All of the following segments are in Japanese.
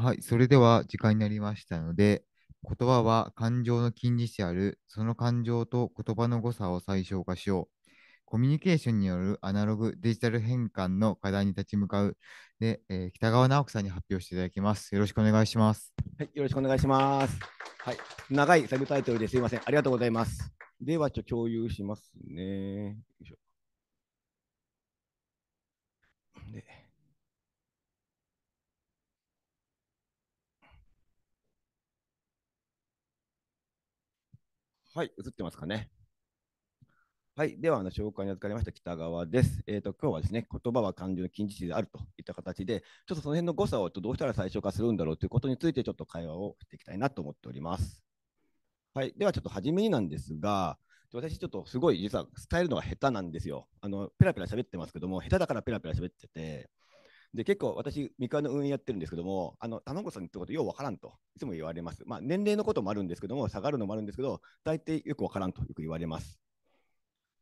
はい、それでは時間になりましたので、言葉は感情の近似詞ある、その感情と言葉の誤差を最小化しよう。コミュニケーションによるアナログデジタル変換の課題に立ち向かうで、えー、北川直樹さんに発表していただきます。よろしくお願いします。はい、よろしくお願いします。はい、長いサブタイトルですいません。ありがとうございます。では、ちょ共有しますね。よいしょ。ではい、映ってますかね。はい、ではあの紹介に預かりました北川です。えっ、ー、と今日はですね、言葉は漢字の近似値であるといった形で、ちょっとその辺の誤差をどうしたら最小化するんだろうということについてちょっと会話をしていきたいなと思っております。はい、ではちょっと初めになんですが、私ちょっとすごい実は伝えるのが下手なんですよ。あのペラペラ喋ってますけども、下手だからペラペラ喋ってて、で、結構私、三河の運営やってるんですけども、あの、卵さんってことようわからんと、いつも言われます。まあ、年齢のこともあるんですけども、下がるのもあるんですけど、大抵よくわからんとよく言われます。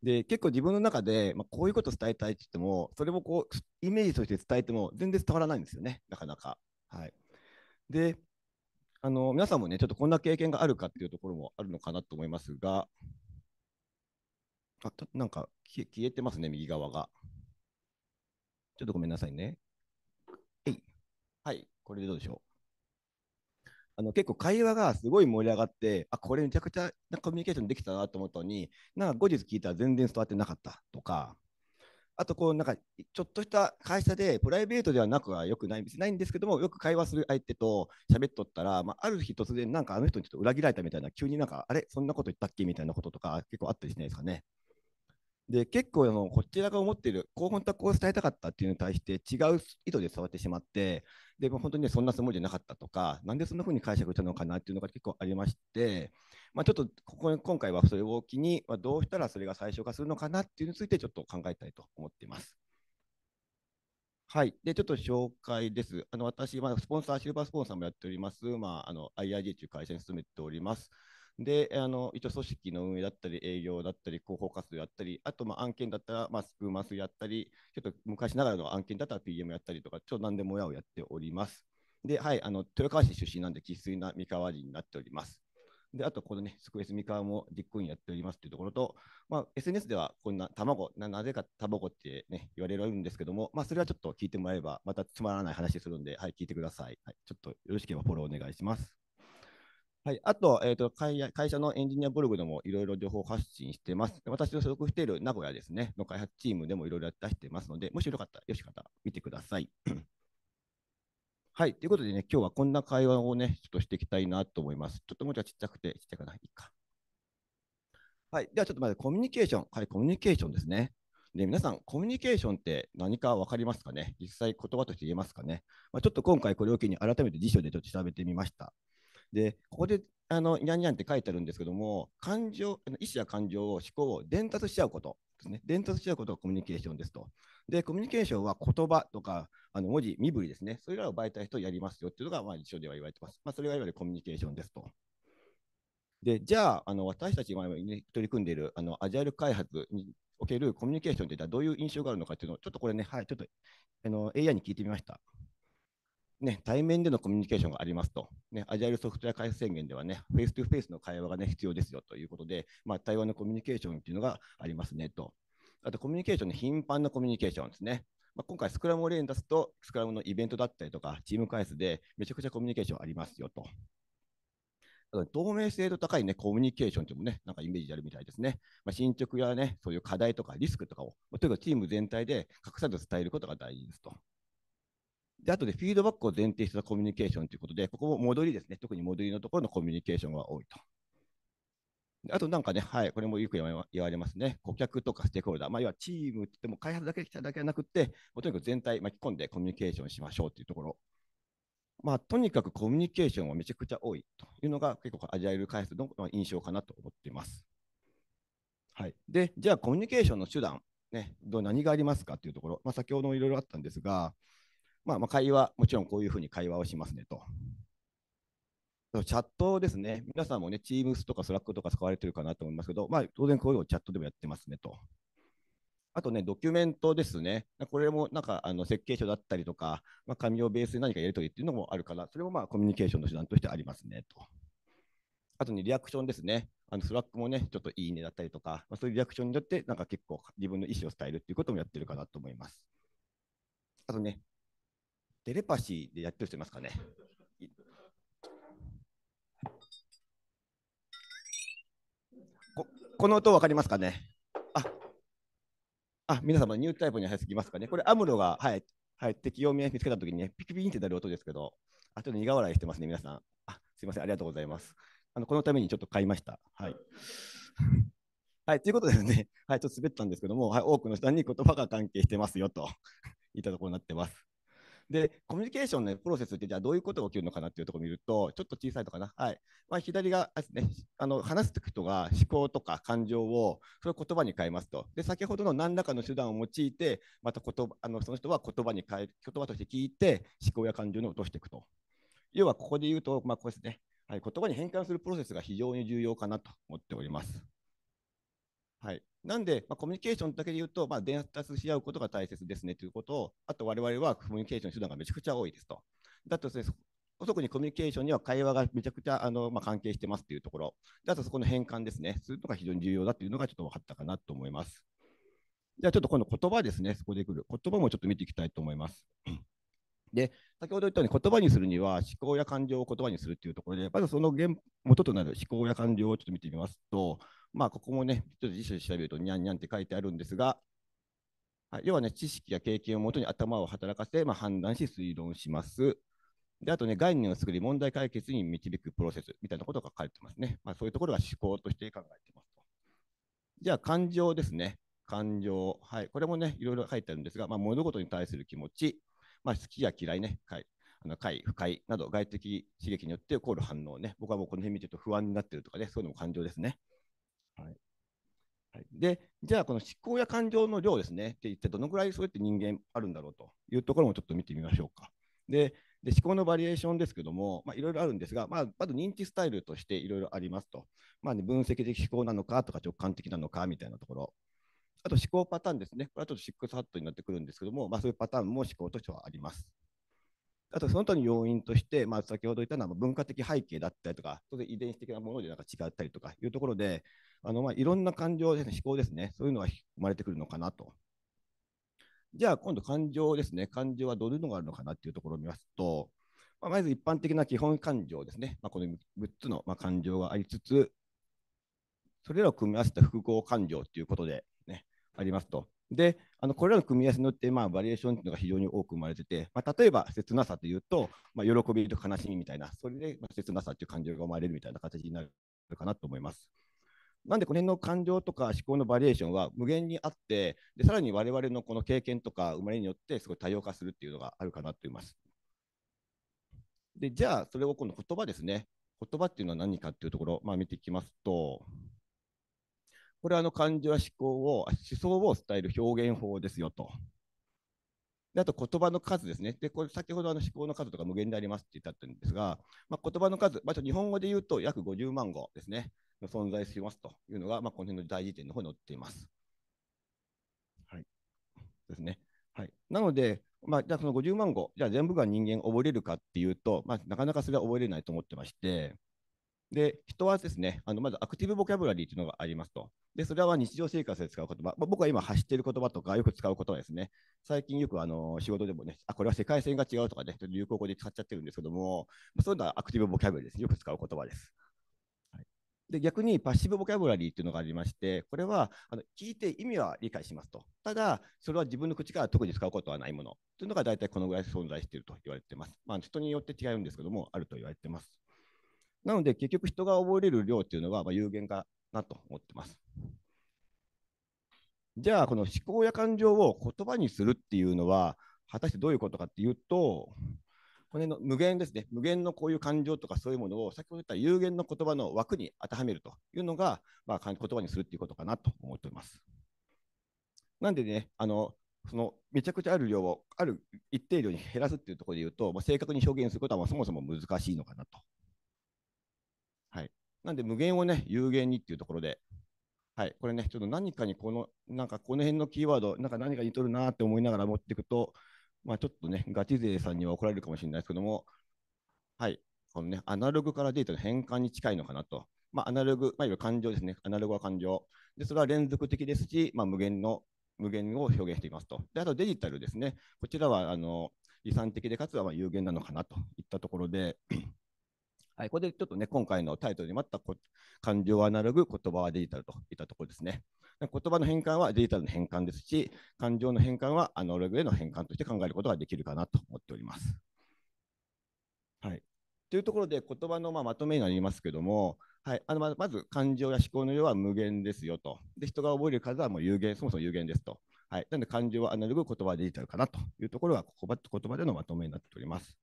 で、結構自分の中で、まあ、こういうこと伝えたいって言っても、それもこう、イメージとして伝えても、全然伝わらないんですよね、なかなか。はい。で、あの、皆さんもね、ちょっとこんな経験があるかっていうところもあるのかなと思いますが、あ、なんか消えてますね、右側が。ちょっとごめんなさいね。はい、これでどうでしょう。あの結構会話がすごい盛り上がって、あ、これめちゃくちゃなコミュニケーションできたなと思ったのに、なんか後日聞いたら全然伝わってなかったとか、あとこうなんかちょっとした会社でプライベートではなくはよくない別にないんですけどもよく会話する相手と喋っとったら、まあ、ある日突然なんかあの人にちょっと裏切られたみたいな急になんかあれそんなこと言ったっけみたいなこととか結構あったりしないですかね。で結構あのこちらが思っているこう本当はこう伝えたかったっていうのに対して違う意図で伝わってしまってで本当に、ね、そんなつもりじゃなかったとかなんでそんな風に解釈したのかなっていうのが結構ありまして、まあ、ちょっとここ今回はそれを機に、まあ、どうしたらそれが最小化するのかなっていうのについてちょっと考えたいと思っています。はい。で、ちょっと紹介です。あの、私、まあ、スポンサー、シルバースポンサーもやっております。まあ、あの、IIG という会社に勤めております。で、あの一応組織の運営だったり、営業だったり、広報活動やったり、あとまあ案件だったら、まあ、スプーマスやったり、ちょっと昔ながらの案件だったら PM やったりとか、ちょっと何でもやをやっております。で、はい、あの豊川市出身なんで、生粋な三河人になっております。で、あと、このね、スクエス三河も実行委員やっておりますというところと、まあ、SNS ではこんな卵、ななぜか卵ってね、言われるんですけども、まあ、それはちょっと聞いてもらえば、またつまらない話するんで、はい、聞いてください。はい、ちょっとよろしければフォローお願いします。はい、あと,、えーと会、会社のエンジニアブログでもいろいろ情報発信してます。私の所属している名古屋ですね、の開発チームでもいろいろ出してますので、もしよかったら、よし方、見てください。はい、ということでね、今日はこんな会話をね、ちょっとしていきたいなと思います。ちょっともうちょっとちっちゃくて、ちっちゃくないか。はい、ではちょっとまずコミュニケーション、はい、コミュニケーションですね。で皆さん、コミュニケーションって何か分かりますかね実際、言葉として言えますかね、まあ、ちょっと今回これを機に改めて辞書でちょっと調べてみました。で、ここで、あの、にゃんにゃんって書いてあるんですけども、感情、意思や感情を思考を伝達しちゃうことですね。伝達しちゃうことがコミュニケーションですと。で、コミュニケーションは言葉とか、あの文字、身振りですね。それらを媒体とやりますよっていうのが、まあ、一緒では言われてます。まあ、それがいわゆるコミュニケーションですと。で、じゃあ、あの私たちが取り組んでいるあのアジャイル開発におけるコミュニケーションってどういう印象があるのかっていうのを、ちょっとこれね、はい、ちょっとあの AI に聞いてみました。ね、対面でのコミュニケーションがありますと、ね、アジャイルソフトウェア開発宣言ではね、フェイストゥフェイスの会話が、ね、必要ですよということで、まあ、対話のコミュニケーションというのがありますねと。あと、コミュニケーションの頻繁なコミュニケーションですね。まあ、今回、スクラムを例に出すと、スクラムのイベントだったりとか、チーム開発でめちゃくちゃコミュニケーションありますよと。透明性の高い、ね、コミュニケーションというのも、ね、なんかイメージあるみたいですね。まあ、進捗や、ね、そういう課題とかリスクとかを、まあ、とにかくチーム全体で隠さず伝えることが大事ですと。で、あとでフィードバックを前提したコミュニケーションということで、ここも戻りですね、特に戻りのところのコミュニケーションが多いと。あとなんかね、はい、これもよく言われますね、顧客とかステークホルダー、まあ、要はチームっても開発だけ来ただけじゃなくて、もとにかく全体巻き込んでコミュニケーションしましょうというところ、まあ、とにかくコミュニケーションはめちゃくちゃ多いというのが、結構アジャイル開発の印象かなと思っています。はい、でじゃあ、コミュニケーションの手段、ね、ど何がありますかというところ、まあ、先ほどもいろいろあったんですが、まあ、まあ会話、もちろんこういうふうに会話をしますねと。チャットですね、皆さんもね、Teams とか Slack とか使われてるかなと思いますけど、まあ、当然こういうのをチャットでもやってますねと。あとね、ドキュメントですね。これもなんかあの設計書だったりとか、まあ、紙をベースに何かやり取りっていうのもあるから、それもまあコミュニケーションの手段としてありますねと。あとね、リアクションですね。あのスラックもね、ちょっといいねだったりとか、まあ、そういうリアクションによって、なんか結構自分の意思を伝えるっていうこともやってるかなと思います。あとね、テレパシーでやってる人いますかね。ここの音分かりますかねああ皆様、ニュータイプに入りすぎますかねこれ、アムロが、はい、はい、を用見つけたときに、ね、ピクピンってなる音ですけど、あちょっと苦笑いしてますね、皆さん。あすみません、ありがとうございます。あのこのためにちょっと買いました。はいはい、ということですね、はい、ちょっと滑ったんですけども、はい、多くの人に言葉が関係してますよといったところになってます。で、コミュニケーションの、プロセスってじゃあどういうことが起きるのかなっていうところを見ると、ちょっと小さいのかな。はい。まあ、左がですね、あの、話す人が思考とか感情を、それを言葉に変えますと。で、先ほどの何らかの手段を用いて、また言葉、あの、その人は言葉に変え、言葉として聞いて、思考や感情に落としていくと。要は、ここで言うと、まあ、これですね。はい、言葉に変換するプロセスが非常に重要かなと思っております。はい。なんで、まあ、コミュニケーションだけで言うと、まあ、伝達し合うことが大切ですねということを、あと我々はコミュニケーション手段がめちゃくちゃ多いですと。だとですね、特にコミュニケーションには会話がめちゃくちゃあの、まあ、関係してますというところ、あとそこの変換ですね、するのが非常に重要だというのがちょっと分かったかなと思います。じゃあちょっと今度言葉ですね、そこで来る。言葉もちょっと見ていきたいと思います。で、先ほど言ったように言葉にするには思考や感情を言葉にするというところで、まずその元となる思考や感情をちょっと見てみますと、まあ、ここもね、ちょっと辞書で調べると、にゃんにゃんって書いてあるんですが、はい、要はね、知識や経験をもとに頭を働かせ、まあ、判断し、推論します。で、あとね、概念を作り、問題解決に導くプロセスみたいなことが書いてますね。まあ、そういうところが思考として考えてますと。じゃあ、感情ですね。感情。はい。これもね、いろいろ書いてあるんですが、まあ、物事に対する気持ち、まあ、好きや嫌いね、はい、あの快、不快など、外的刺激によって起こる反応ね。僕はもうこの辺見てると不安になってるとかね、そういうのも感情ですね。はいでじゃあ、この思考や感情の量ですねって言って、どのぐらいそれって人間あるんだろうというところもちょっと見てみましょうか。でで思考のバリエーションですけども、まいろいろあるんですが、まあ、まず認知スタイルとしていろいろありますと、まあね、分析的思考なのかとか直感的なのかみたいなところ、あと思考パターンですね、これはちょっとシックスハットになってくるんですけども、まあ、そういうパターンも思考としてはあります。あとその他の要因として、まあ、先ほど言ったのは文化的背景だったりとか、れで遺伝子的なものでなんか違ったりとかいうところで、あのまあいろんな感情です、ね、思考ですね、そういうのが生まれてくるのかなと。じゃあ今度感情ですね、感情はどういうのがあるのかなっていうところを見ますと、まあ、まず一般的な基本感情ですね、まあ、この6つのまあ感情がありつつ、それらを組み合わせた複合感情ということで、ね、ありますと。で、あのこれらの組み合わせによって、まあ、バリエーションというのが非常に多く生まれてて、まあ、例えば切なさというと、まあ、喜びと悲しみみたいな、それで、まあ、切なさという感情が生まれるみたいな形になるかなと思います。なんで、この辺の感情とか思考のバリエーションは無限にあって、でさらに我々のこの経験とか生まれによって、すごい多様化するっていうのがあるかなと思います。でじゃあ、それをこの言葉ですね。言葉っていうのは何かっていうところ、まあ、見ていきますと、これはあの感情や思考を、思想を伝える表現法ですよと。であと言葉の数ですね。で、これ先ほどあの思考の数とか無限でありますって言ったんですが、まあ、言葉の数、まあ、日本語で言うと約50万語ですね、の存在しますというのが、まあ、この辺の大事点の方に載っています。はい。ですね。はい、なので、まあ、じゃあその50万語、じゃあ全部が人間覚えれるかっていうと、まあ、なかなかそれは覚えれないと思ってまして、で、人はですね、あのまずアクティブボキャブラリーというのがありますと。で、それは日常生活で使う言葉、まあ、僕は今発している言葉とかよく使う言葉ですね。最近よくあの仕事でもね、あ、これは世界線が違うとかね、流行語で使っちゃってるんですけども、まあ、そういうのはアクティブボキャブラリーです、よく使う言葉です。はい、で逆にパッシブボキャブラリーというのがありまして、これはあの聞いて意味は理解しますと、ただ、それは自分の口から特に使うことはないものというのが大体このぐらい存在していると言われています。まあ、人によって違うんですけども、あると言われています。なので、結局人が覚えれる量っていうのはま有限かなと思ってます。じゃあ、この思考や感情を言葉にするっていうのは、果たしてどういうことかっていうと、これの無限ですね、無限のこういう感情とかそういうものを、先ほど言った有限の言葉の枠に当てはめるというのが、まあ、言葉にするっていうことかなと思っております。なんでね、あのそのめちゃくちゃある量をある一定量に減らすっていうところで言うと、まあ、正確に表現することはそもそも難しいのかなとなんで無限をね、有限にっていうところで、はい、これね、ちょっと何かにこの、なんかこの辺のキーワード、なんか何か似とるなって思いながら持っていくと、まあちょっとね、ガチ勢さんには怒られるかもしれないですけども、はい、このね、アナログからデータの変換に近いのかなと。まあ、アナログ、まあ、いわゆる感情ですね。アナログは感情。で、それは連続的ですし、まあ、無限の、無限を表現していますと。で、あとデジタルですね。こちらは、あの、遺産的でかつはま有限なのかなといったところではい、これでちょっとね、今回のタイトルにまった感情アナログ、言葉はデジタルといったところですね。言葉の変換はデジタルの変換ですし、感情の変換はアナログへの変換として考えることができるかなと思っております。はい、というところで、言葉のままとめになりますけども、はい、あのまず感情や思考の量は無限ですよと。で人が覚える数はもう有限、そもそも有限ですと。はい、なので感情はアナログ、言葉はデジタルかなというところがここ言葉でのまとめになっております。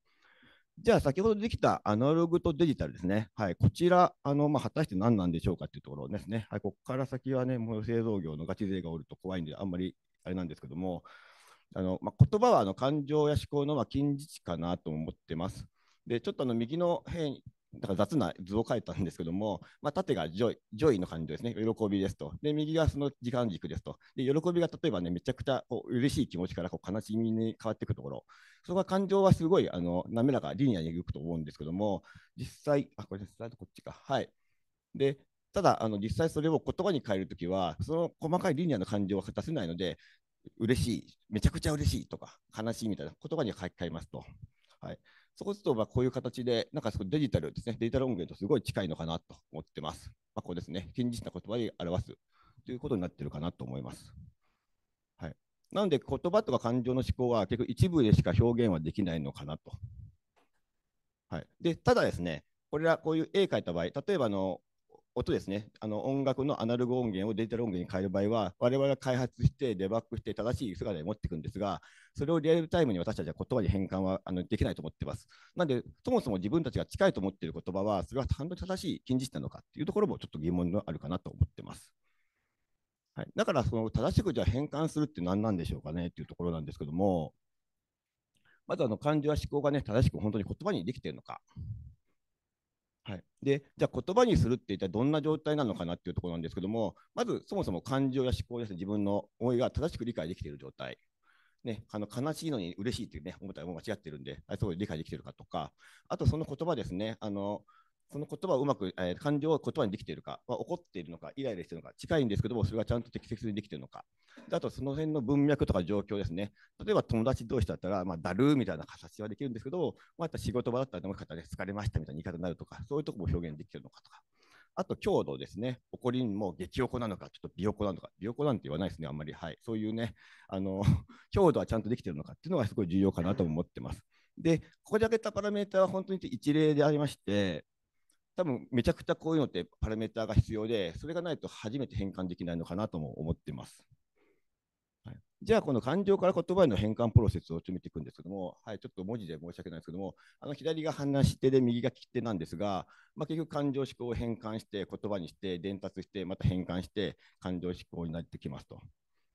じゃあ、先ほどできたアナログとデジタルですね。はい、こちら、あのまあ、果たして何なんでしょうかというところですね。はい、ここから先はね、もう製造業のガチ勢がおると怖いんで、あんまりあれなんですけども、あのまあ、言葉はあの感情や思考のは近似値かなと思ってます。で、ちょっとあの右の辺だから雑な図を書いたんですけども、まあ、縦がジョイジョイの感じですね、喜びですと。で、右がその時間軸ですと。で、喜びが例えばね、めちゃくちゃこう嬉しい気持ちからこう悲しみに変わっていくところ、そこは感情はすごいあの滑らか、リニアに動くと思うんですけども、実際、あ、これスライドこっちか。はい。で、ただ、あの実際それを言葉に変えるときは、その細かいリニアの感情は果たせないので、嬉しい、めちゃくちゃ嬉しいとか、悲しいみたいな言葉に書き換えますと。はい、そこちょっとまあこういう形で、なんかデジタルですね、デジタル音源とすごい近いのかなと思ってます。まあ、こうですね、近似した言葉で表すということになってるかなと思います。はい、なので、言葉とか感情の思考は結局一部でしか表現はできないのかなと。はい、でただですね、これらこういう絵描いた場合、例えばあの音ですね、あの音楽のアナログ音源をデジタル音源に変える場合は、我々が開発して、デバッグして、正しい姿で持っていくんですが、それをリアルタイムに私たちは言葉に変換はあのできないと思ってます。なので、そもそも自分たちが近いと思っている言葉は、それは単独に正しい近似値なのかっていうところもちょっと疑問があるかなと思ってます。はい、だから、その正しくじゃあ変換するって何なんでしょうかねっていうところなんですけども、まずあの漢字は思考がね、正しく本当に言葉にできているのか。はい、でじゃあ言葉にするって一体どんな状態なのかなっていうところなんですけどもまずそもそも感情や思考や自分の思いが正しく理解できている状態、ね、あの悲しいのに嬉しいっていうね思ったらもう間違ってるんであそう理解できてるかとかあとその言葉ですねあのその言葉をうまく、えー、感情を言葉にできているか、まあ、怒っているのか、イライラしているのか、近いんですけども、それがちゃんと適切にできているのか、あとその辺の文脈とか状況ですね、例えば友達同士だったら、まあ、だるみたいな形はできるんですけど、また、あ、仕事場だったら、もし疲れましたみたいな言い方になるとか、そういうところも表現できているのかとか。あと、強度ですね。怒りにも激おこなのか、ちょっと美おこなのか、美おこなんて言わないですね、あんまり。はい。そういうね、あの、強度はちゃんとできているのかっていうのがすごい重要かなと思ってます。で、ここで挙げたパラメータは本当に一例でありまして、多分めちゃくちゃこういうのってパラメーターが必要で、それがないと初めて変換できないのかなとも思ってます。はい、じゃあ、この感情から言葉への変換プロセスを詰めていくんですけども、はい、ちょっと文字で申し訳ないですけども、あの左が話し手で右が聞き手なんですが、まあ、結局感情思考を変換して言葉にして伝達してまた変換して感情思考になってきますと。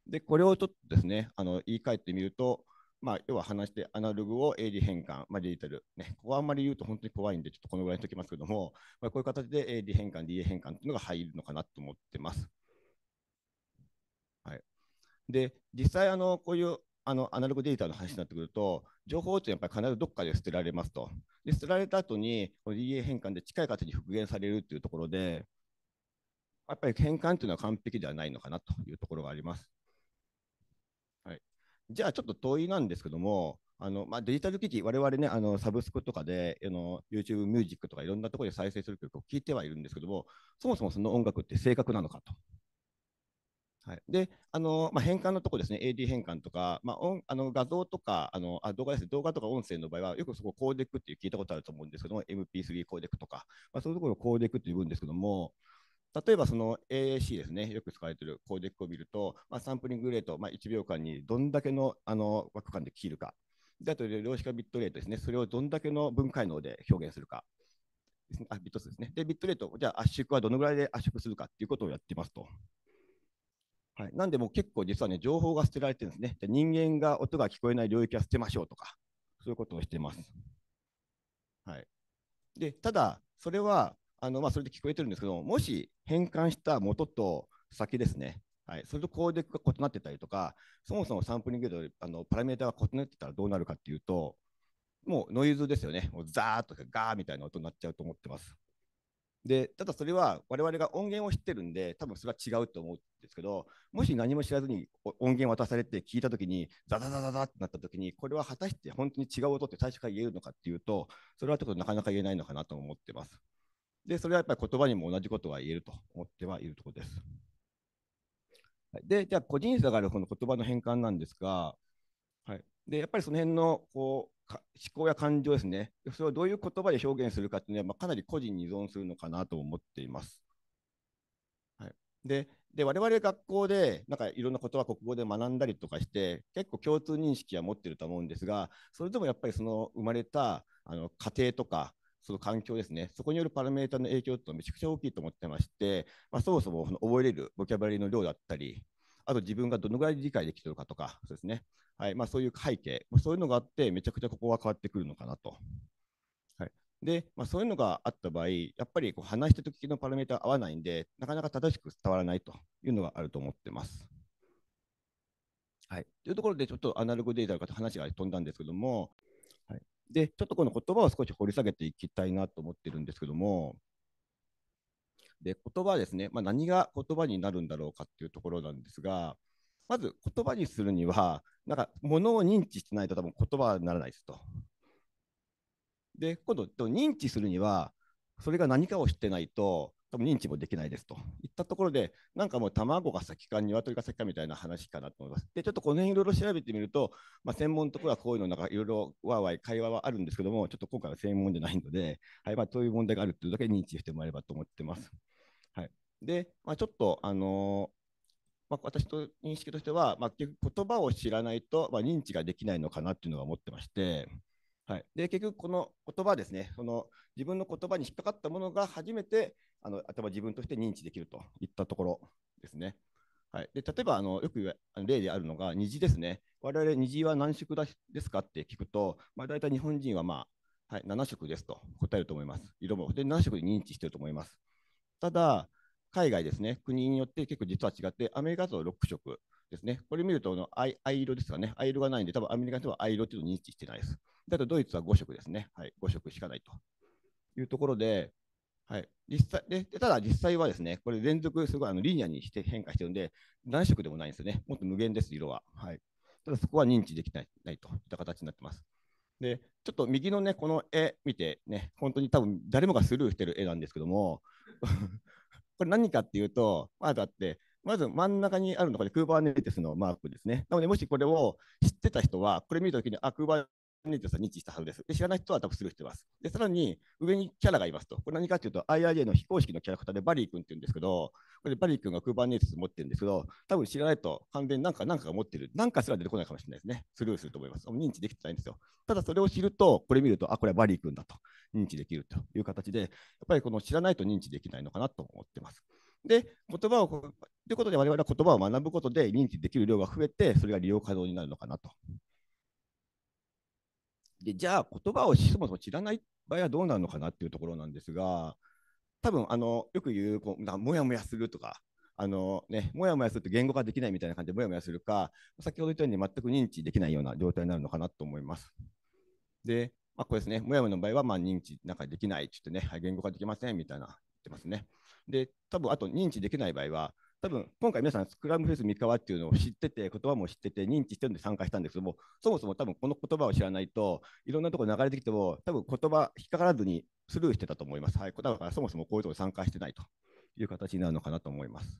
でこれをちょっとですねあの言い換えてみるとまあ、要は話してアナログを AD 変換、まあ、デジタル、ね、ここはあんまり言うと本当に怖いんで、ちょっとこのぐらいにしときますけども、まあ、こういう形で AD 変換、DA 変換っていうのが入るのかなと思ってます。はい、で、実際あの、こういうあのアナログデータの話になってくると、情報ってやっぱり必ずどっかで捨てられますと。で、捨てられた後に、DA 変換で近い形に復元されるっていうところで、やっぱり変換というのは完璧ではないのかなというところがあります。じゃあちょっと遠いなんですけども、あのまあ、デジタル機器、我々ね、あのサブスクとかであの YouTube ミュージックとかいろんなところで再生する曲を聴いてはいるんですけども、そもそもその音楽って正確なのかと。はい、で、あのまあ、変換のところですね、AD 変換とか、まあ、音あの画像とかあのあ動画です、ね、動画とか音声の場合は、よくそこ、コーデックっていう聞いたことあると思うんですけども、MP3 コーデックとか、まあ、そういうところをコーデックって言うんですけども、例えばその AAC ですね、よく使われているコーデックを見ると、まあ、サンプリングレート、まあ、1秒間にどんだけのあの枠間で切るか、であと量子化ビットレートですね、それをどんだけの分解能で表現するか、あビット数ですね。で、ビットレート、じゃあ圧縮はどのぐらいで圧縮するかっていうことをやってますと。はい、なんで、も結構実はね、情報が捨てられてるんですね。で人間が音が聞こえない領域は捨てましょうとか、そういうことをしてます。はい、でただ、それはあのまあ、それで聞こえてるんですけども、し変換した元と先ですね、はい、それとコーデックが異なってたりとか、そもそもサンプリングであのパラメータが異なってたらどうなるかっていうと、もうノイズですよね、もうザーッとガーみたいな音になっちゃうと思ってます。で、ただそれは我々が音源を知ってるんで、多分それは違うと思うんですけど、もし何も知らずに音源渡されて聞いた時に、ザザザザザってなった時に、これは果たして本当に違う音って最初から言えるのかっていうと、それはちょっとなかなか言えないのかなと思ってます。で、それはやっぱり言葉にも同じことが言えると思ってはいるところです。で、じゃあ個人差があるこの言葉の変換なんですが、はい、でやっぱりその辺のこう思考や感情ですね、それをどういう言葉で表現するかっていうのは、まあ、かなり個人に依存するのかなと思っています。はい、でで我々学校でなんかいろんな言葉国語で学んだりとかして結構共通認識は持ってると思うんですがそれでもやっぱりその生まれたあの家庭とかその環境ですね、そこによるパラメータの影響ってめちゃくちゃ大きいと思ってまして、まあ、そもそもその覚えれるボキャブラリーの量だったり、あと自分がどのぐらい理解できてるかとか、そうですね、はいまあ、そういう背景、まあ、そういうのがあって、めちゃくちゃここは変わってくるのかなと。はいでまあ、そういうのがあった場合、やっぱりこう話した時のパラメータ合わないんで、なかなか正しく伝わらないというのがあると思ってます。はい、というところで、ちょっとアナログデータの方、話が飛んだんですけども、はい、で、ちょっとこの言葉を少し掘り下げていきたいなと思ってるんですけども、で言葉ですね、まあ、何が言葉になるんだろうかっていうところなんですが、まず言葉にするには、なんか物を認知してないと多分言葉にならないですと。で、今度、認知するには、それが何かを知ってないと、多分認知もできないですといったところで、なんかもう卵が先か鶏が先かみたいな話かなと思います。で、ちょっとこの辺いろいろ調べてみると、まあ、専門のところはこういうのなんかいろいろわーわー会話はあるんですけども、ちょっと今回は専門じゃないので、はい、まあ、そういう問題があるというだけ認知してもらえればと思ってます。はい、で、まあ、ちょっと、あのーまあ、私と認識としては、まあ、結局言葉を知らないと、まあ、認知ができないのかなっていうのは思ってまして、はい、で結局この言葉ですねその自分の言葉に引っかかったものが初めてあの頭自分として認知できるといったところですね。はい、で例えばあのよく例であるのが虹ですね。我々虹は何色ですかって聞くと、まあ、大体日本人は、まあはい、7色ですと答えると思います。色もで7色で認知していると思います。ただ、海外ですね、国によって結構実は違って、アメリカだと6色ですね。これ見るとの藍、藍色ですかね。藍色がないんで、多分アメリカでは藍色っていうのを認知してないです。だとドイツは5色ですね。はい、5色しかないというところで、はい、実際でただ実際はですね、これ連続すごいあのリニアにして変化してるんで、何色でもないんですよね。もっと無限です、色は。はい、ただそこは認知できないないといった形になってます。で、ちょっと右のね、この絵見てね、本当に多分誰もがスルーしてる絵なんですけども、これ何かっていうと、まだって、まず真ん中にあるのがクーバーネイティスのマークですね。なので、もしこれを知ってた人は、これ見るときに、あ、クーバー認定さ認知したはずです。で知らない人は多分ルーしてます。で、さらに上にキャラがいますと。これ何かっていうと IIA の非公式のキャラクターでバリー君っていうんですけど、これバリー君がクーバーネイティス持ってるんですけど、多分知らないと完全に何か何かが持ってる、何かすら出てこないかもしれないですね。スルーすると思います。認知できてないんですよ。ただそれを知ると、これ見ると、あ、これはバリー君だと認知できるという形で、やっぱりこの知らないと認知できないのかなと思ってます。で、言葉を、ということで、我々は言葉を学ぶことで認知できる量が増えて、それが利用可能になるのかなとでじゃあ、言葉をそもそも知らない場合はどうなるのかなっていうところなんですが、多分あのよく言うこうな、もやもやするとか、あのね、もやもやすると言語化できないみたいな感じでもやもやするか、先ほど言ったように全く認知できないような状態になるのかなと思います。で、まあ、これですね、もやもやの場合はまあ認知なんかできないって言ってね、はい、言語化できませんみたいな言ってますね。で、多分あと認知できない場合は、多分今回皆さん、スクラムフェス三河っていうのを知ってて、言葉も知ってて、認知してるんで参加したんですけども、そもそも多分この言葉を知らないと、いろんなところ流れてきても、多分言葉引っかからずにスルーしてたと思います。はい、だからそもそもこういうところ参加してないという形になるのかなと思います。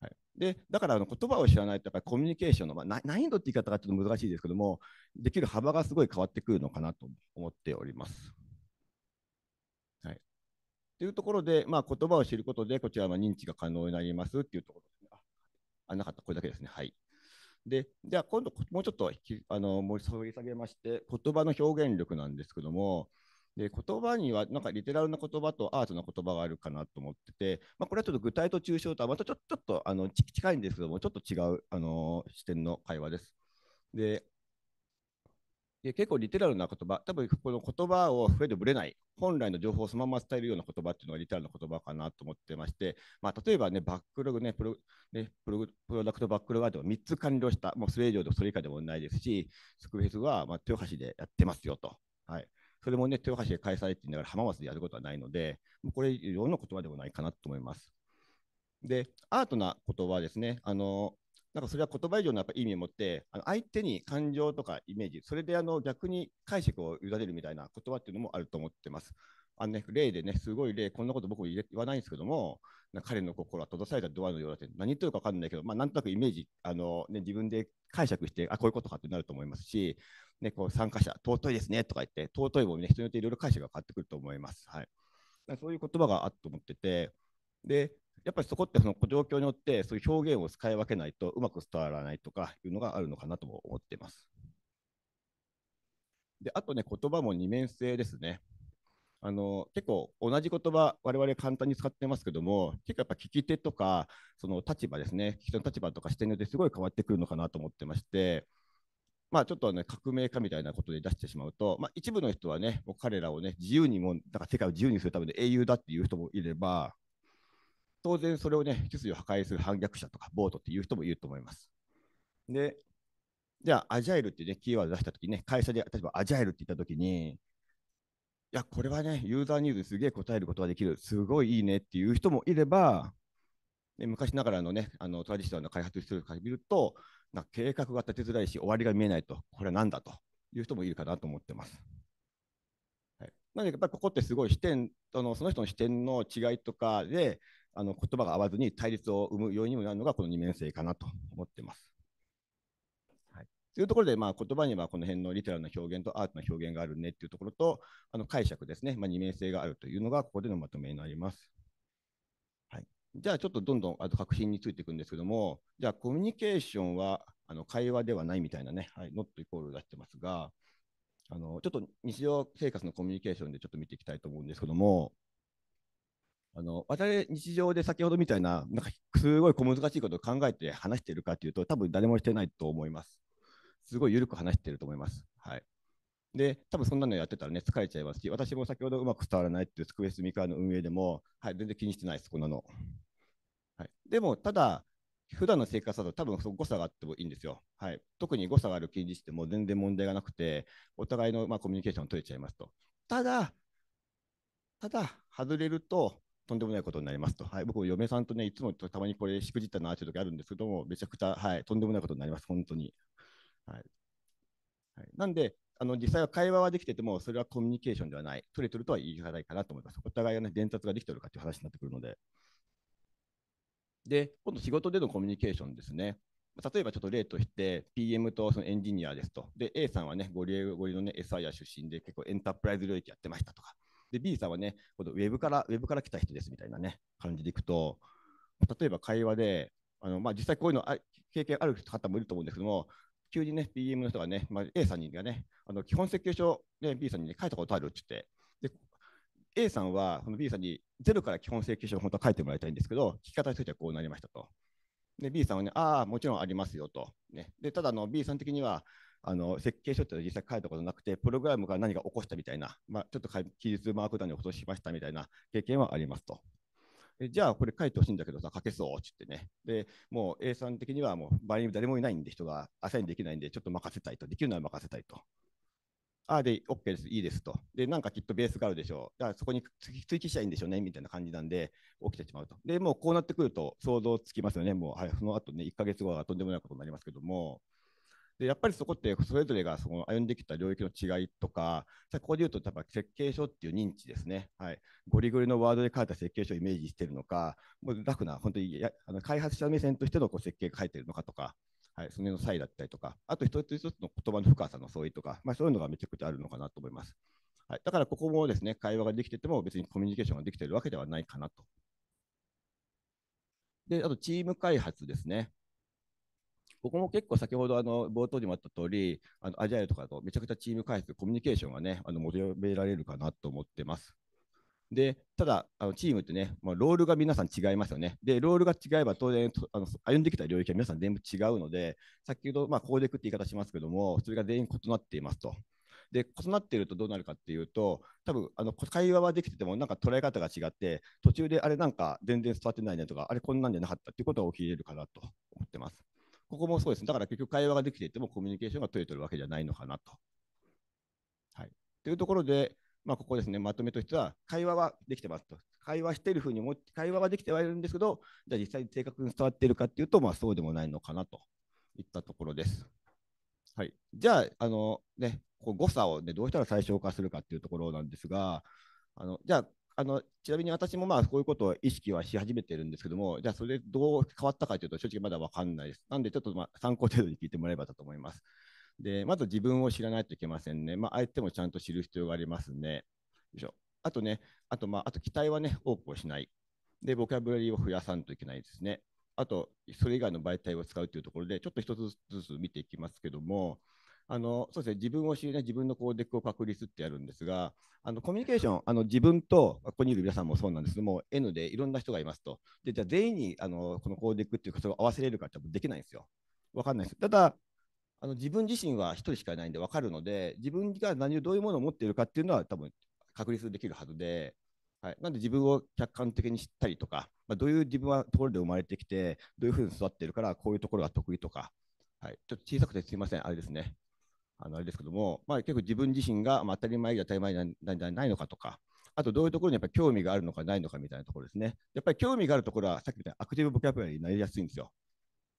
はい、でだからあの言葉を知らないと、やっぱりコミュニケーションの、まあ、難易度って言い方がちょっと難しいですけども、できる幅がすごい変わってくるのかなと思っております。というところで、まあ、言葉を知ることで、こちらは認知が可能になりますっていうところですね。あ、なかった、これだけですね。はい。で、じゃあ今度、もうちょっとあの掘り下げまして、言葉の表現力なんですけども、で言葉には、なんかリテラルな言葉とアートな言葉があるかなと思ってて、まあ、これはちょっと具体と抽象とはまたちょちょっとあの近いんですけども、ちょっと違うあの視点の会話です。で、で結構リテラルな言葉、多分この言葉を増えてぶれない、本来の情報をそのまま伝えるような言葉っていうのがリテラルな言葉かなと思ってまして、まあ、例えばね、バックログね、プロねプロダクトバックログアートを3つ完了した、もうそれ以上でもそれ以下でもないですし、スクフェスは、まあ、豊橋でやってますよと。はい、それもね、豊橋で開催って言いながら浜松でやることはないので、これいろんな言葉でもないかなと思います。で、アートな言葉ですね。あのなんかそれは言葉以上のやっぱ意味を持って、あの相手に感情とかイメージ、それであの逆に解釈を委ねるみたいな言葉っていうのもあると思ってます。あのね、例でね、すごい例、こんなこと僕は言わないんですけども、彼の心は閉ざされたドアのようだって、何言ってるか分かんないけど、まあ、なんとなくイメージ、あのね、自分で解釈して、あ、こういうことかってなると思いますし、ね、こう参加者、尊いですねとか言って、尊いも、ね、人によっていろいろ解釈が変わってくると思います。はい、そういう言葉があっと思ってて、で、やっぱりそこってその状況によってそういう表現を使い分けないとうまく伝わらないとかいうのがあるのかなとも思っています。であとね言葉も二面性ですね。あの結構同じ言葉我々簡単に使ってますけども結構やっぱ聞き手とかその立場ですね聞き手の立場とか視点によってすごい変わってくるのかなと思ってまして。まあ、ちょっとね革命家みたいなことで出してしまうと、まあ、一部の人はね、もう彼らをね、自由にも、だから世界を自由にするための英雄だっていう人もいれば、当然それをね、秩序を破壊する反逆者とか、ボートっていう人もいると思います。で、じゃあ、アジャイルってね、キーワード出したときね、会社で、例えばアジャイルって言ったときに、いや、これはね、ユーザーニーズにすげえ答えることができる、すごいいいねっていう人もいれば、で昔ながらのね、あのトラディショナルの開発してるから見ると、な計画が立てづらいし、終わりが見えないと、これはなんだという人もいるかなと思ってます。はい、なので、やっぱりここってすごい視点、そのその人の視点の違いとかで、あの言葉が合わずに対立を生む要因にもなるのがこの二面性かなと思ってます。はい、というところで、まあ、言葉にはこの辺のリテラルな表現とアートな表現があるねっていうところとあの解釈ですね、まあ、二面性があるというのがここでのまとめになります。はい、じゃあちょっとどんどんあと核品についていくんですけどもじゃあコミュニケーションはあの会話ではないみたいなね、はい、ノットイコール出してますがあのちょっと日常生活のコミュニケーションでちょっと見ていきたいと思うんですけどもあの我々日常で先ほどみたいな、なんかすごい小難しいことを考えて話しているかというと、多分誰もしてないと思います。すごい緩く話していると思います。はい。で、多分そんなのやってたらね、疲れちゃいますし、私も先ほどうまく伝わらないっていうスクエスミカーの運営でも、はい、全然気にしてないです、こんなの。はい、でも、ただ、普段の生活だと多分そ誤差があってもいいんですよ。はい、特に誤差がある金利しても全然問題がなくて、お互いのまあコミュニケーションを取れちゃいますと。ただ、ただ、外れると、とんでもないことになりますと。はい、僕、嫁さんとね、いつもたまにこれ、しくじったなという時あるんですけども、めちゃくちゃ、はい、とんでもないことになります、本当に。はいはい、なんで、あの実際は会話はできてても、それはコミュニケーションではない、取れてるとは言い難いかなと思います。お互いが、ね、伝達ができてるかという話になってくるので。で、今度、仕事でのコミュニケーションですね。例えばちょっと例として、PM とそのエンジニアですと。で、A さんはね、ご利ゴリの、ね、s i a 出身で、結構エンタープライズ領域やってましたとか。で、B さんはね、このウェブから、ウェブから来た人ですみたいなね、感じでいくと、例えば会話で、あのまあ、実際こういうのあ経験ある方もいると思うんですけども、急にね、PM の人がね、まあ、A さんがね、あの基本設計書、ね、B さんに、ね、書いたことあるって言って、で A さんはその B さんにゼロから基本請求書を本当は書いてもらいたいんですけど、聞き方としてはこうなりましたと。で、B さんはね、ああ、もちろんありますよと。ね、でただの B さん的には、あの設計書って実際書いたことなくて、プログラムから何か起こしたみたいな、まあ、ちょっと記述マークダウンに落としましたみたいな経験はありますと。じゃあこれ書いてほしいんだけどさ、書けそうって言ってね。で、もう A さん的にはもう場合に誰もいないんで人がアサインできないんで、ちょっと任せたいと。できるなら任せたいと。ああで、OK です、いいですと。で、なんかきっとベースがあるでしょう。じゃあ、そこに追記したいんでしょうね、みたいな感じなんで、起きてしまうと。で、もうこうなってくると想像つきますよね。もう、はい、その後ね、1ヶ月後はとんでもないことになりますけども。でやっぱりそこってそれぞれがその歩んできた領域の違いとか、ここで言うと、設計書っていう認知ですね、はい、ゴリゴリのワードで書いた設計書をイメージしてるのか、もうラフな、本当にやあの開発者目線としてのこう設計が書いてるのかとか、はい、その辺の際だったりとか、あと一つ一つの言葉の深さの相違とか、まあ、そういうのがめちゃくちゃあるのかなと思います。はい、だからここもですね、会話ができてても別にコミュニケーションができているわけではないかなとで、あとチーム開発ですね。僕も結構先ほどあの冒頭にもあった通り、あのアジャイルとかとめちゃくちゃチーム開発、コミュニケーションがね、あの求められるかなと思ってます。で、ただ、あのチームってね、まあ、ロールが皆さん違いますよね。で、ロールが違えば当然、あの歩んできた領域は皆さん全部違うので、先ほど、まあ、コーデックって言い方しますけども、それが全員異なっていますと。で、異なっているとどうなるかっていうと、多分あの会話はできてても、なんか捉え方が違って、途中であれなんか全然伝わってないねとか、あれこんなんじゃなかったっていうことが起きれるかなと思ってます。ここもそうですね。だから結局会話ができていてもコミュニケーションが取れてるわけじゃないのかなと。はい。というところで、まあ、ここですね、まとめとしては、会話はできてますと。会話しているふうに思って、会話はできてはいるんですけど、じゃあ実際に正確に伝わっているかっていうと、まあ、そうでもないのかなといったところです。はい。じゃあ、あのね、こう誤差を、ね、どうしたら最小化するかっていうところなんですが、あのじゃあ、あのちなみに私もまあこういうことを意識はし始めてるんですけども、じゃあそれどう変わったかというと、正直まだ分かんないです。なんで、ちょっとま参考程度に聞いてもらえばばと思います。で、まず自分を知らないといけませんね。まあ、相手もちゃんと知る必要がありますね。よいしょあとね、あと、まあ、あと期待はね、オープンしない。で、ボキャブラリーを増やさないといけないですね。あと、それ以外の媒体を使うというところで、ちょっと一つずつ見ていきますけども、あのそうですね、自分を知りね、自分のコーデックを確立ってやるんですが、あのコミュニケーション、あの自分と、ここにいる皆さんもそうなんですけども、N でいろんな人がいますと、でじゃあ全員にあのこのコーデックっていうそれを合わせれるかってできないんですよ。分かんないです。ただ、あの自分自身は1人しかいないんで分かるので、自分が何をどういうものを持っているかっていうのは、多分確立できるはずで、はい、なんで自分を客観的に知ったりとか、まあ、どういう自分はところで生まれてきて、どういうふうに育っているから、こういうところが得意とか、はい、ちょっと小さくてすみません、あれですね。あのあれですけども、まあ、結構自分自身が、まあ、当たり前で当たり前じゃないのかとか、あとどういうところにやっぱ興味があるのかないのかみたいなところですね。やっぱり興味があるところはさっきみたいなアクティブボキャブラリーになりやすいんですよ。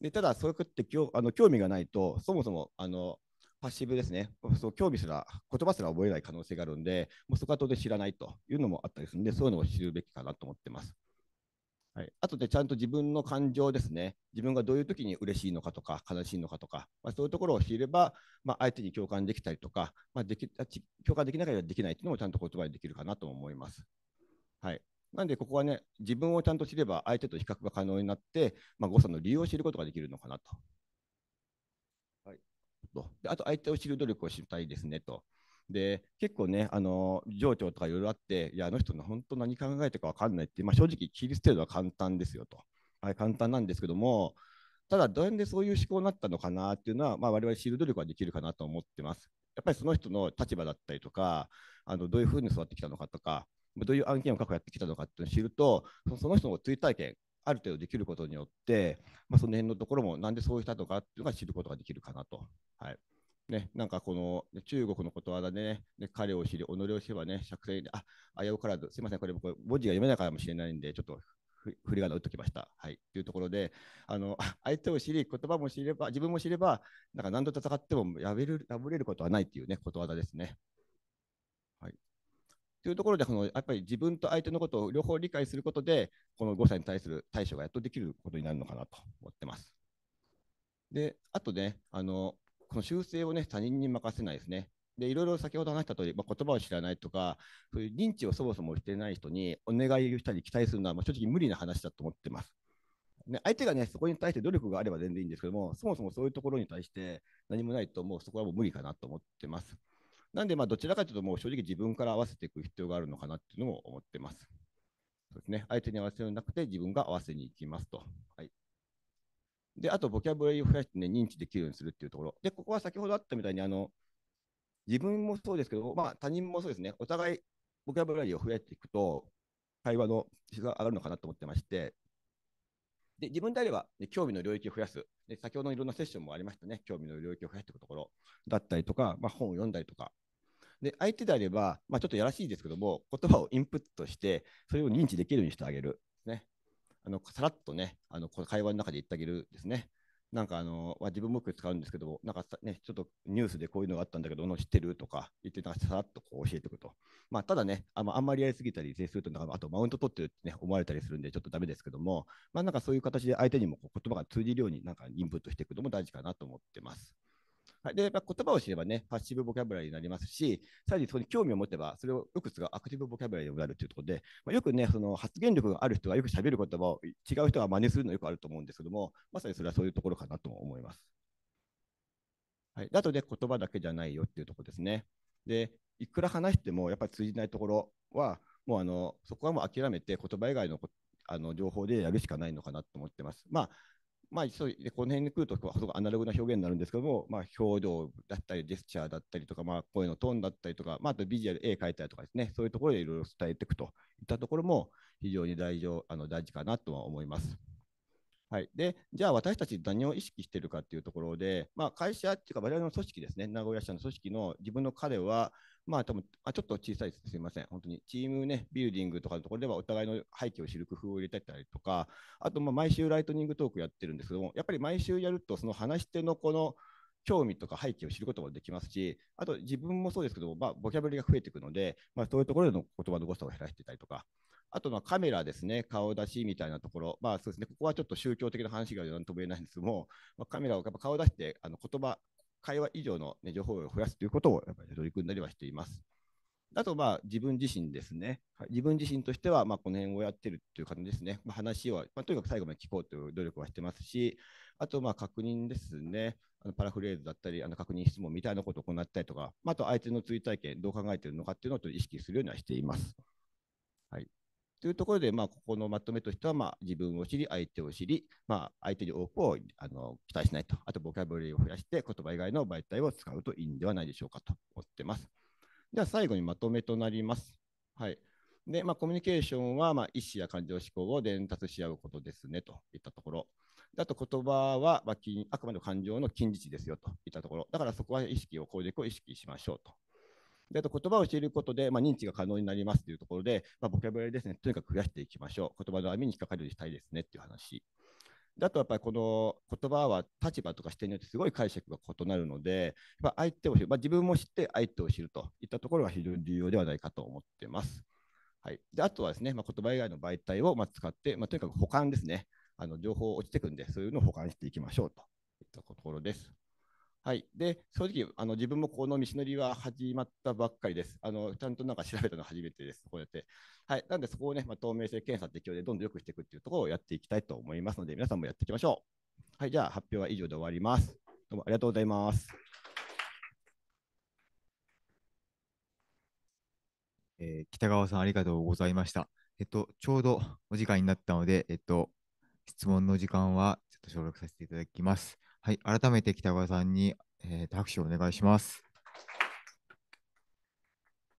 でただ、そういうってきょあの興味がないと、そもそもあのパッシブですね、そう興味すら、言葉すら覚えない可能性があるんで、もうそこは当然知らないというのもあったりするんで、そういうのを知るべきかなと思ってます。はい、あとでちゃんと自分の感情ですね、自分がどういう時に嬉しいのかとか、悲しいのかとか、まあ、そういうところを知れば、まあ、相手に共感できたりとか、まあ、でき共感できなければできないというのもちゃんと言葉にできるかなと思います。はい、なんで、ここはね、自分をちゃんと知れば、相手と比較が可能になって、まあ、誤差の理由を知ることができるのかなと。はい、とであと、相手を知る努力をしたいですねと。で結構ねあの情緒とかいろいろあっていやあの人の本当何考えてるか分かんないって、まあ、正直切り捨てるのは簡単ですよと、はい、簡単なんですけどもただどうやってそういう思考になったのかなっていうのは、まあ、我々知る努力はできるかなと思ってます。やっぱりその人の立場だったりとかあのどういうふうに育ってきたのかとかどういう案件を過去やってきたのかっていうのを知るとその人の追体験ある程度できることによって、まあ、その辺のところもなんでそうしたのかっていうのが知ることができるかなと。はいね、なんかこの、中国のことわざでね、ね彼を知り、己を知ればね、釈然で、あ、危うからず、すみません、これ僕、文字が読めないかもしれないんで、ちょっと振り仮名打っときました。はい。というところで、あの、相手を知り、言葉も知れば、自分も知れば、なんか何度戦ってもやめる、破れることはないっていうね、ことわざですね。はい。というところで、この、やっぱり自分と相手のことを両方理解することで、この誤差に対する対処がやっとできることになるのかなと思ってます。で、あとね、あの、この修正をね、他人に任せないですね。で、いろいろ先ほど話した通り、まあ、言葉を知らないとか、そういう認知をそもそもしてない人にお願いをしたり期待するのは、まあ、正直無理な話だと思ってます。ね、相手がね、そこに対して努力があれば全然いいんですけども、そもそもそういうところに対して何もないと、もうそこはもう無理かなと思ってます。なんで、まあ、どちらかというと、もう正直自分から合わせていく必要があるのかなっていうのも思ってます。そうですね。相手に合わせるんじゃなくて、自分が合わせに行きますと。はい。で、あと、ボキャブラリーを増やしてね、認知できるようにするっていうところ。で、ここは先ほどあったみたいに、あの、自分もそうですけど、まあ、他人もそうですね、お互いボキャブラリーを増やしていくと、会話の質が上がるのかなと思ってまして、で、自分であれば、ね、興味の領域を増やす。で、先ほどのいろんなセッションもありましたね、興味の領域を増やしていくところだったりとか、まあ、本を読んだりとか。で、相手であれば、まあ、ちょっとやらしいですけども、言葉をインプットして、それを認知できるようにしてあげる。あのさらっとね、あの会話の中で言ってあげるですね。なんかあの、自分もよく使うんですけど、なんかね、ちょっとニュースでこういうのがあったんだけど、の知ってるとか言って、なんかさらっとこう教えておくと。まあ、ただね、ああんまりやりすぎたり、すると、なんかあとマウント取ってるってね、思われたりするんで、ちょっとだめですけども、まあ、なんかそういう形で相手にもこ言葉が通じるように、なんかインプットしていくのも大事かなと思ってます。はい、で、まあ、言葉を知ればね、パッシブボキャブラリーになりますし、さらにそこに興味を持てば、それをよく使うアクティブボキャブラリーになるということで、まあ、よくね、その発言力がある人がよく喋る言葉を違う人が真似するのよくあると思うんですけども、まさにそれはそういうところかなと思います。はい、あとで、ね、言葉だけじゃないよっていうところですね。で、いくら話してもやっぱり通じないところは、もうあのそこはもう諦めて言葉以外のあの情報でやるしかないのかなと思ってます。まあまあ、そうでこの辺に来ると、すごくアナログな表現になるんですけども、まあ、表情だったり、ジェスチャーだったりとか、まあ、声のトーンだったりとか、まあ、あとビジュアル、絵描いたりとかですね、そういうところでいろいろ伝えていくといったところも、非常に大事あの大事かなとは思います。はい、でじゃあ、私たち何を意識しているかというところで、まあ、会社っていうか、我々の組織ですね、名古屋社の組織の自分の彼は、まあ多分あちょっと小さいですすみません、本当にチームね、ビルディングとかのところではお互いの背景を知る工夫を入れてたりとか、あとま毎週ライトニングトークやってるんですけども、やっぱり毎週やると、その話し手のこの興味とか背景を知ることもできますし、あと自分もそうですけど、まあ、ボキャブリが増えていくので、まあ、そういうところでの言葉の誤差を減らしてたりとか。あとまカメラですね、顔出しみたいなところ、まあそうですね、ここはちょっと宗教的な話がなんとも言えないんですけども、まあ、カメラをやっぱ顔出してあの言葉会話以上の、ね、情報量を増やすということをやっぱり取り組んだりはしています。あと、まあ、自分自身ですね。自分自身としては、まあ、この辺をやってるという感じですね。まあ、話を、まあ、とにかく最後まで聞こうという努力はしてますし、あと、まあ、確認ですね。あのパラフレーズだったり、あの確認質問みたいなことを行ったりとか、まあ、あと相手の追体験、どう考えているのかっていうのを意識するようにはしています。はい、というところで、まあ、ここのまとめとしては、まあ、自分を知り、相手を知り、まあ、相手に多くをあの期待しないと、あとボキャブラリーを増やして、言葉以外の媒体を使うといいんではないでしょうかと思ってます。では、最後にまとめとなります。はいでまあ、コミュニケーションは、まあ、意思や感情思考を伝達し合うことですねといったところ。あと言葉は、まあ、あくまでも感情の近似値ですよといったところ。だからそこは意識を、攻略を意識しましょうとであと言葉を知ることで、まあ、認知が可能になりますというところで、まあ、ボキャブラリーですね、とにかく増やしていきましょう。言葉の網に引っかかるようにしたいですねっていう話。だとやっぱりこの言葉は立場とか視点によってすごい解釈が異なるので、ま相手を知る、まあ、自分も知って相手を知るといったところが非常に重要ではないかと思ってます。はい、であとはですね、まあ、言葉以外の媒体をま使って、まあ、とにかく保管ですね、あの情報落ちてくんで、そういうのを保管していきましょうといったところです。はい、で正直あの、自分もこの道のりは始まったばっかりです。あのちゃんとなんか調べたの初めてです、こうやって。はい、なんで、そこをね、まあ、透明性検査適用でどんどん良くしていくっていうところをやっていきたいと思いますので、皆さんもやっていきましょう。はい、じゃあ、発表は以上で終わります。どうもありがとうございます。えー、北川さん、ありがとうございました。えっと、ちょうどお時間になったので、えっと、質問の時間はちょっと省略させていただきます。はい、改めて北川さんに、えー、拍手をお願いします。